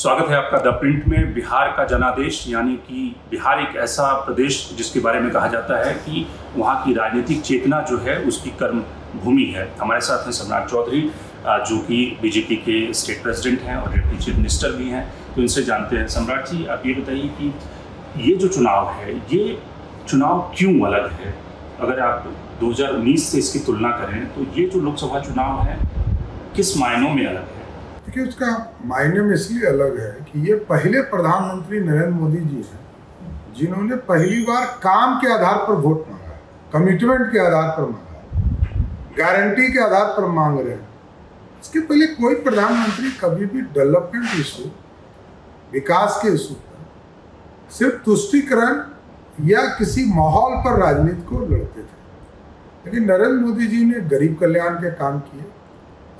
स्वागत है आपका द प्रिंट में बिहार का जनादेश यानी कि बिहार एक ऐसा प्रदेश जिसके बारे में कहा जाता है कि वहाँ की राजनीतिक चेतना जो है उसकी कर्म भूमि है हमारे साथ हैं सम्राट चौधरी जो कि बीजेपी के स्टेट प्रेसिडेंट हैं और डिप्टी चीफ मिनिस्टर भी हैं तो इनसे जानते हैं सम्राट जी आप ये बताइए कि ये जो चुनाव है ये चुनाव क्यों अलग है अगर आप 2019 से इसकी तुलना करें तो ये जो लोकसभा चुनाव है किस मायनों में अलग है देखिए उसका मायने में इसलिए अलग है कि ये पहले प्रधानमंत्री नरेंद्र मोदी जी हैं जिन्होंने पहली बार काम के आधार पर वोट मांगा कमिटमेंट के आधार पर मांगा गारंटी के आधार पर मांग रहे हैं इसके पहले कोई प्रधानमंत्री कभी भी डेवलपमेंट इशू विकास के इशू पर सिर्फ तुष्टिकरण या किसी माहौल पर राजनीति को लड़ते थे लेकिन नरेंद्र मोदी जी ने गरीब कल्याण के काम किए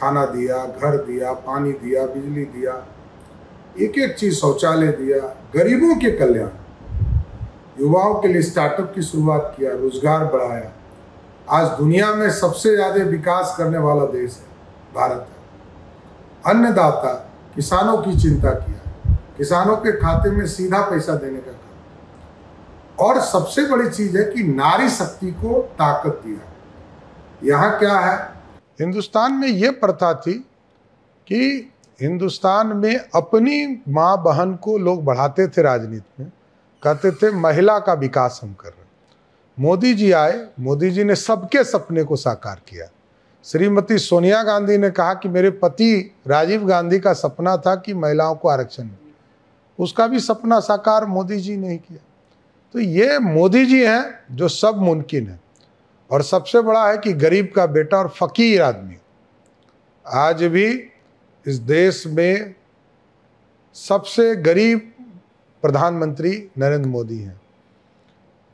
खाना दिया घर दिया पानी दिया बिजली दिया एक एक चीज शौचालय दिया गरीबों के कल्याण युवाओं के लिए स्टार्टअप की शुरुआत किया रोजगार बढ़ाया आज दुनिया में सबसे ज़्यादा विकास करने वाला देश है भारत है अन्नदाता किसानों की चिंता किया किसानों के खाते में सीधा पैसा देने का काम और सबसे बड़ी चीज़ है कि नारी शक्ति को ताकत दिया यहाँ क्या है हिंदुस्तान में ये प्रथा थी कि हिंदुस्तान में अपनी माँ बहन को लोग बढ़ाते थे राजनीति में कहते थे महिला का विकास हम कर रहे मोदी जी आए मोदी जी ने सबके सपने को साकार किया श्रीमती सोनिया गांधी ने कहा कि मेरे पति राजीव गांधी का सपना था कि महिलाओं को आरक्षण उसका भी सपना साकार मोदी जी ने ही किया तो ये मोदी जी हैं जो सब मुमकिन है और सबसे बड़ा है कि गरीब का बेटा और फ़कीर आदमी आज भी इस देश में सबसे गरीब प्रधानमंत्री नरेंद्र मोदी हैं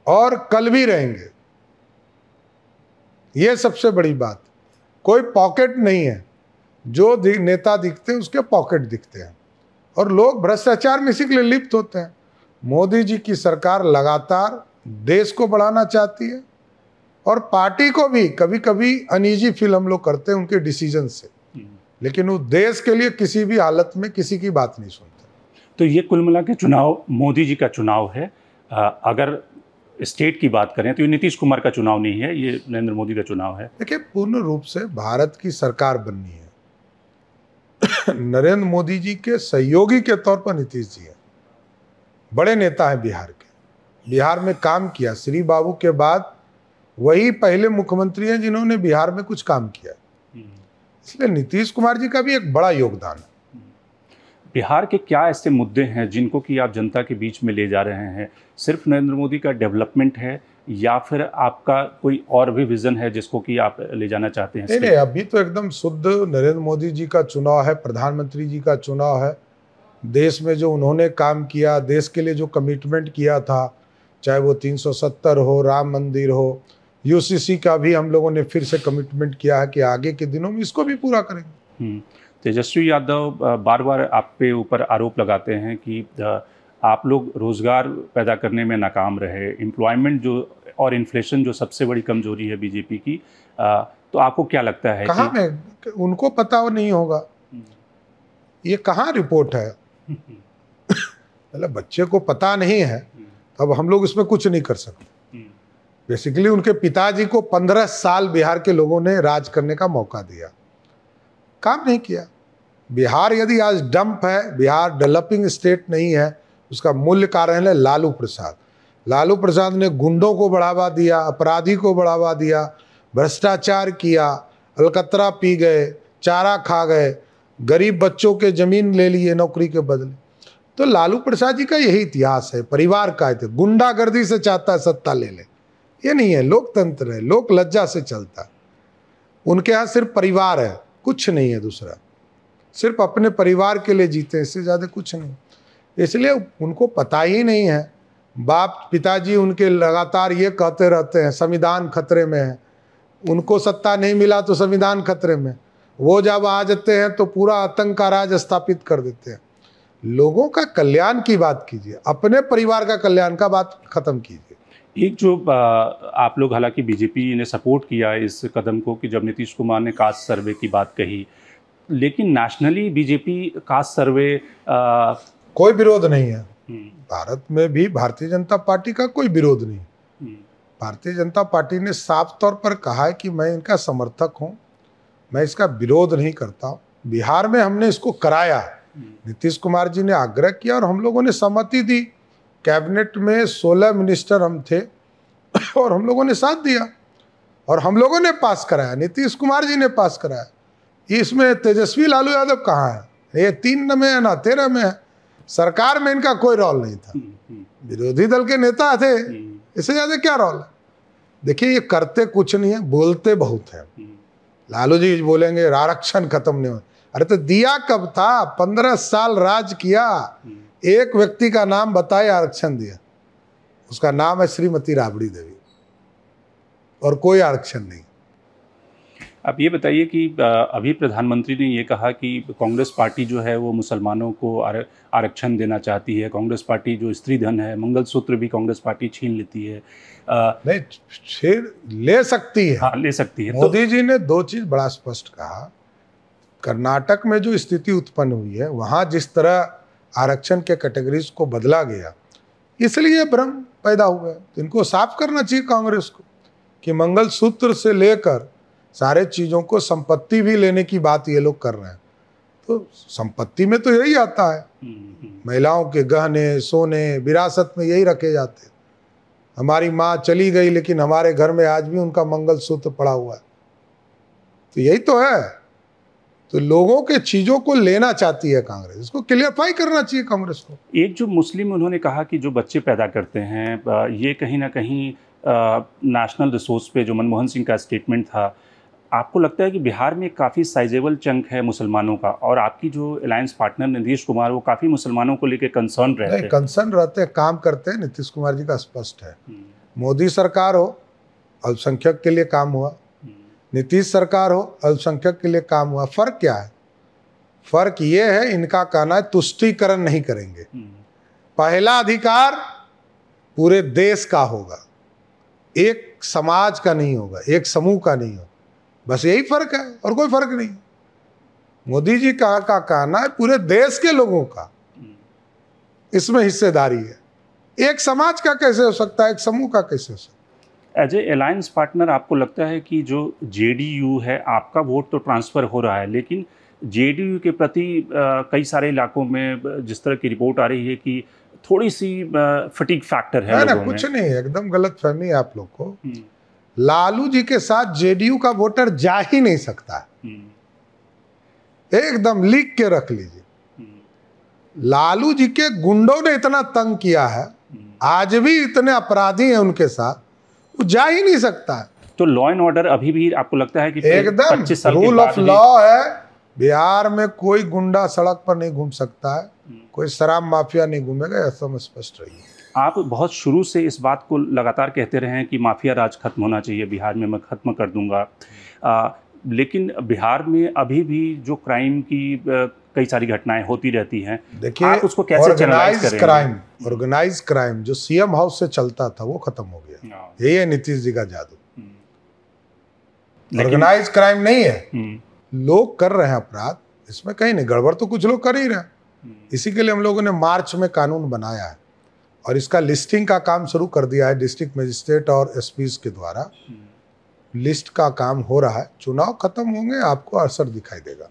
और कल भी रहेंगे ये सबसे बड़ी बात कोई पॉकेट नहीं है जो नेता दिखते हैं उसके पॉकेट दिखते हैं और लोग भ्रष्टाचार में इसी के लिए लिप्त होते हैं मोदी जी की सरकार लगातार देश को बढ़ाना चाहती है और पार्टी को भी कभी कभी अनईजी फील हम लोग करते हैं उनके डिसीजन से हम्म। लेकिन वो देश के लिए किसी भी हालत में किसी की बात नहीं सुनते तो ये कुल मिला के चुनाव मोदी जी का चुनाव है आ, अगर स्टेट की बात करें तो ये नीतीश कुमार का चुनाव नहीं है ये नरेंद्र मोदी का चुनाव है देखिए पूर्ण रूप से भारत की सरकार बननी है नरेंद्र मोदी जी के सहयोगी के तौर पर नीतीश जी है बड़े नेता हैं बिहार के बिहार में काम किया श्री बाबू के बाद वही पहले मुख्यमंत्री हैं जिन्होंने बिहार में कुछ काम किया इसलिए नीतीश कुमार जी का भी एक बड़ा योगदान है बिहार के क्या ऐसे मुद्दे हैं जिनको कि आप जनता के बीच में ले जा रहे हैं सिर्फ नरेंद्र मोदी का डेवलपमेंट है या फिर आपका कोई और भी विजन है जिसको कि आप ले जाना चाहते हैं नहीं अभी तो एकदम शुद्ध नरेंद्र मोदी जी का चुनाव है प्रधानमंत्री जी का चुनाव है देश में जो उन्होंने काम किया देश के लिए जो कमिटमेंट किया था चाहे वो 370 हो राम मंदिर हो यूसीसी का भी हम लोगों ने फिर से कमिटमेंट किया है कि आगे के दिनों में इसको भी पूरा करेंगे हम्म, तेजस्वी यादव बार बार आप पे ऊपर आरोप लगाते हैं कि आप लोग रोज़गार पैदा करने में नाकाम रहे एम्प्लॉयमेंट जो और इन्फ्लेशन जो सबसे बड़ी कमजोरी है बीजेपी की आ, तो आपको क्या लगता है कहाँ में उनको पता नहीं होगा हम्म। ये कहाँ रिपोर्ट है मतलब बच्चे को पता नहीं है अब हम्म। हम लोग इसमें कुछ नहीं कर सकते बेसिकली उनके पिताजी को पंद्रह साल बिहार के लोगों ने राज करने का मौका दिया काम नहीं किया बिहार यदि आज डंप है बिहार डेवलपिंग स्टेट नहीं है उसका मूल्य कारण है लालू प्रसाद लालू प्रसाद ने गुंडों को बढ़ावा दिया अपराधी को बढ़ावा दिया भ्रष्टाचार किया अलकतरा पी गए चारा खा गए गरीब बच्चों के ज़मीन ले लिए नौकरी के बदले तो लालू प्रसाद जी का यही इतिहास है परिवार का है गुंडागर्दी से चाहता है सत्ता ले ले ये नहीं है लोकतंत्र है लोक लज्जा से चलता उनके यहाँ सिर्फ परिवार है कुछ नहीं है दूसरा सिर्फ अपने परिवार के लिए जीते हैं इससे ज़्यादा कुछ नहीं इसलिए उनको पता ही नहीं है बाप पिताजी उनके लगातार ये कहते रहते हैं संविधान खतरे में है उनको सत्ता नहीं मिला तो संविधान खतरे में वो जब आ जाते हैं तो पूरा आतंक का राज स्थापित कर देते हैं लोगों का कल्याण की बात कीजिए अपने परिवार का कल्याण का बात खत्म कीजिए एक जो आप लोग हालांकि बीजेपी ने सपोर्ट किया इस कदम को कि जब नीतीश कुमार ने कास्ट सर्वे की बात कही लेकिन नेशनली बीजेपी कास्ट सर्वे आ, कोई विरोध नहीं है हम्म। भारत में भी भारतीय जनता पार्टी का कोई विरोध नहीं हम्म। भारतीय जनता पार्टी ने साफ तौर पर कहा है कि मैं इनका समर्थक हूँ मैं इसका विरोध नहीं करता बिहार में हमने इसको कराया हम्म। नीतीश कुमार जी ने आग्रह किया और हम लोगों ने सहमति दी कैबिनेट में 16 मिनिस्टर हम थे और हम लोगों ने साथ दिया और हम लोगों ने पास कराया नीतीश कुमार जी ने पास कराया इसमें तेजस्वी लालू यादव कहाँ है ये तीन में है ना तेरह में है सरकार में इनका कोई रोल नहीं था हम्म, हम्म। विरोधी दल के नेता थे हम्म। इससे ज़्यादा क्या रोल है देखिए ये करते कुछ नहीं है बोलते बहुत है लालू जी बोलेंगे आरक्षण खत्म नहीं हो अरे तो दिया कब था पंद्रह साल राज किया एक व्यक्ति का नाम बताए आरक्षण दिया उसका नाम है श्रीमती राबड़ी देवी और कोई आरक्षण नहीं आप ये बताइए कि अभी प्रधानमंत्री ने ये कहा कि कांग्रेस पार्टी जो है वो मुसलमानों को आरक्षण देना चाहती है कांग्रेस पार्टी जो स्त्री धन है मंगलसूत्र भी कांग्रेस पार्टी छीन लेती है आ, नहीं ले सकती है हाँ ले सकती है तो मोदी तो, जी ने दो चीज़ बड़ा स्पष्ट कहा कर्नाटक में जो स्थिति उत्पन्न हुई है वहां जिस तरह आरक्षण के कैटेगरीज को बदला गया इसलिए भ्रम पैदा हुआ है तो इनको साफ करना चाहिए कांग्रेस को कि मंगल सूत्र से लेकर सारे चीज़ों को संपत्ति भी लेने की बात ये लोग कर रहे हैं तो संपत्ति में तो यही आता है हम्म। महिलाओं के गहने सोने विरासत में यही रखे जाते हमारी माँ चली गई लेकिन हमारे घर में आज भी उनका मंगल सूत्र पड़ा हुआ है तो यही तो है तो लोगों के चीज़ों को लेना चाहती है कांग्रेस इसको क्लियरफाई करना चाहिए कांग्रेस को एक जो मुस्लिम उन्होंने कहा कि जो बच्चे पैदा करते हैं ये कहीं ना कहीं नेशनल रिसोर्स पे जो मनमोहन सिंह का स्टेटमेंट था आपको लगता है कि बिहार में काफ़ी साइजेबल चंक है मुसलमानों का और आपकी जो अलायंस पार्टनर नीतीश कुमार वो काफ़ी मुसलमानों को लेकर कंसर्न रहते हैं कंसर्न रहते हैं काम करते हैं नीतीश कुमार जी का स्पष्ट है हम्म। मोदी सरकार हो अल्पसंख्यक के लिए काम हुआ नीतीश सरकार हो अल्पसंख्यक के लिए काम हुआ फर्क क्या है फर्क ये है इनका कहना है तुष्टिकरण नहीं करेंगे हम्म। पहला अधिकार पूरे देश का होगा एक समाज का नहीं होगा एक समूह का नहीं होगा बस यही फर्क है और कोई फर्क नहीं मोदी जी का का कहना है पूरे देश के लोगों का हम्म। इसमें हिस्सेदारी है एक समाज का कैसे हो सकता है एक समूह का कैसे हो सकता है एज ए अलायंस पार्टनर आपको लगता है कि जो जे है आपका वोट तो ट्रांसफ़र हो रहा है लेकिन जे के प्रति कई सारे इलाकों में जिस तरह की रिपोर्ट आ रही है कि थोड़ी सी फटीक फैक्टर है ना कुछ नहीं एकदम गलत फहमी है आप लोग को हम्म। लालू जी के साथ जेडीयू का वोटर जा ही नहीं सकता हम्म। एकदम लीक के रख लीजिए हम्म। लालू जी के गुंडों ने इतना तंग किया है आज भी इतने अपराधी हैं उनके साथ वो जा ही नहीं सकता तो लॉ एंड ऑर्डर अभी भी आपको लगता है कि एकदम रूल ऑफ लॉ है बिहार में कोई गुंडा सड़क पर नहीं घूम सकता है हम्म। कोई शराब माफिया नहीं घूमेगा ऐसा स्पष्ट है आप बहुत शुरू से इस बात को लगातार कहते रहे हैं कि माफिया राज खत्म होना चाहिए बिहार में मैं खत्म कर दूंगा आ, लेकिन बिहार में अभी भी जो क्राइम की कई सारी घटनाएं होती रहती हैं देखिए उसको कैसे ऑर्गेनाइज क्राइम ऑर्गेनाइज क्राइम जो सीएम हाउस से चलता था वो खत्म हो गया हाँ। यही है नीतीश जी का जादू ऑर्गेनाइज क्राइम हम्म। नहीं है हम्म। लोग कर रहे हैं अपराध इसमें कहीं नहीं गड़बड़ तो कुछ लोग कर ही रहे हैं हम्म। इसी के लिए हम लोगों ने मार्च में कानून बनाया है और इसका लिस्टिंग का काम शुरू कर दिया है डिस्ट्रिक्ट मजिस्ट्रेट और एस के द्वारा लिस्ट का काम हो रहा है चुनाव खत्म होंगे आपको असर दिखाई देगा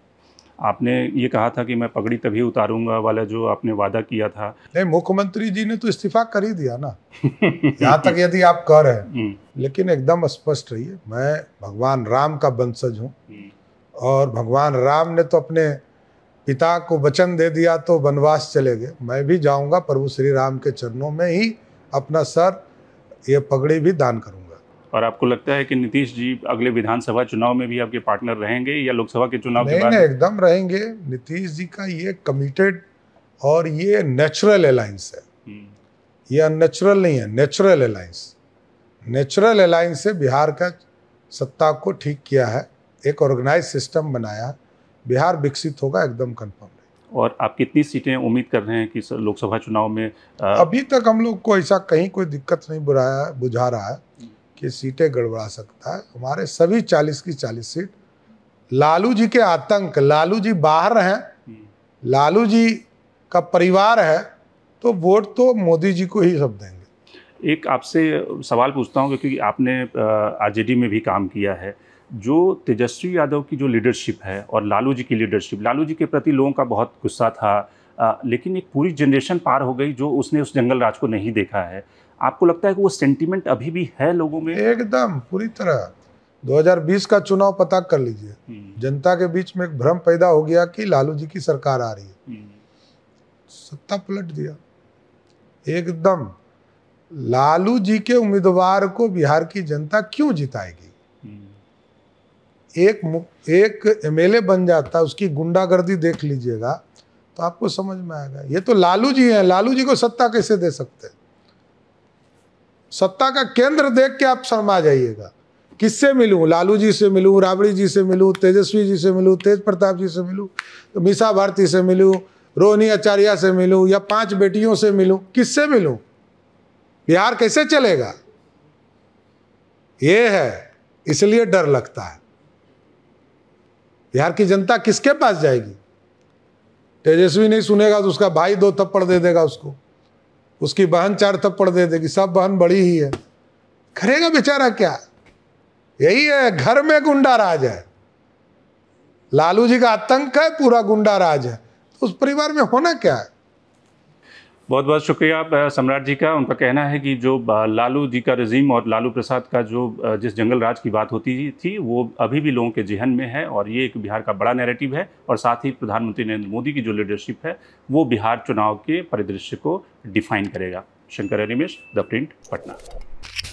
आपने ये कहा था कि मैं पगड़ी तभी उतारूंगा वाला जो आपने वादा किया था नहीं मुख्यमंत्री जी ने तो इस्तीफा कर ही दिया ना यहाँ तक यदि आप कह रहे हैं हम्म। लेकिन एकदम स्पष्ट रहिए मैं भगवान राम का वंशज हूँ हम्म। और भगवान राम ने तो अपने पिता को वचन दे दिया तो वनवास चले गए मैं भी जाऊँगा प्रभु श्री राम के चरणों में ही अपना सर ये पगड़ी भी दान करूँगा और आपको लगता है कि नीतीश जी अगले विधानसभा चुनाव में भी आपके पार्टनर रहेंगे या लोकसभा के चुनाव के नहीं, एकदम रहेंगे नीतीश जी का ये कमिटेड और ये नेचुरल अलायंस है हम्म। ये अननेचुरल नहीं है नेचुरल अलायंस नेचुरल अलायंस से बिहार का सत्ता को ठीक किया है एक ऑर्गेनाइज सिस्टम बनाया बिहार विकसित होगा एकदम कन्फर्म और आप कितनी सीटें उम्मीद कर रहे हैं कि लोकसभा चुनाव में आ... अभी तक हम लोग को ऐसा कहीं कोई दिक्कत नहीं बुराया बुझा रहा है कि सीटें गड़बड़ा सकता है हमारे सभी चालीस की चालीस सीट लालू जी के आतंक लालू जी बाहर हैं लालू जी का परिवार है तो वोट तो मोदी जी को ही सब देंगे एक आपसे सवाल पूछता हूँ क्योंकि आपने आरजेडी में भी काम किया है जो तेजस्वी यादव की जो लीडरशिप है और लालू जी की लीडरशिप लालू जी के प्रति लोगों का बहुत गुस्सा था आ, लेकिन एक पूरी जनरेशन पार हो गई जो उसने उस जंगल राज को नहीं देखा है आपको लगता है कि वो सेंटिमेंट अभी भी है लोगों में एकदम पूरी तरह 2020 का चुनाव पता कर लीजिए हम्म। जनता के बीच में एक भ्रम पैदा हो गया कि लालू जी की सरकार आ रही है हम्म। सत्ता पलट दिया एकदम लालू जी के उम्मीदवार को बिहार की जनता क्यों जिताएगी हम्म। एक एक एमएलए बन जाता उसकी गुंडागर्दी देख लीजिएगा तो आपको समझ में आएगा ये तो लालू जी हैं लालू जी को सत्ता कैसे दे सकते हैं सत्ता का केंद्र देख के आप शर्मा जाइएगा किससे मिलूं लालू जी से मिलूं राबड़ी जी से मिलूं तेजस्वी जी से मिलूं तेज प्रताप जी से मिलूं तो मीसा भारती से मिलूं रोहिणी आचार्य से मिलूं या पांच बेटियों से मिलूं किससे मिलूं बिहार कैसे चलेगा ये है इसलिए डर लगता है बिहार की जनता किसके पास जाएगी तेजस्वी नहीं सुनेगा तो उसका भाई दो थप्पड़ दे देगा उसको उसकी बहन चार थप्पड़ दे देगी सब बहन बड़ी ही है करेगा बेचारा क्या यही है घर में गुंडा राज है लालू जी का आतंक है पूरा गुंडा राज है तो उस परिवार में होना क्या है बहुत बहुत शुक्रिया सम्राट जी का उनका कहना है कि जो लालू जी का रजीम और लालू प्रसाद का जो जिस जंगल राज की बात होती थी वो अभी भी लोगों के जहन में है और ये एक बिहार का बड़ा नैरेटिव है और साथ ही प्रधानमंत्री नरेंद्र मोदी की जो लीडरशिप है वो बिहार चुनाव के परिदृश्य को डिफाइन करेगा शंकर रिमेश द प्रिंट पटना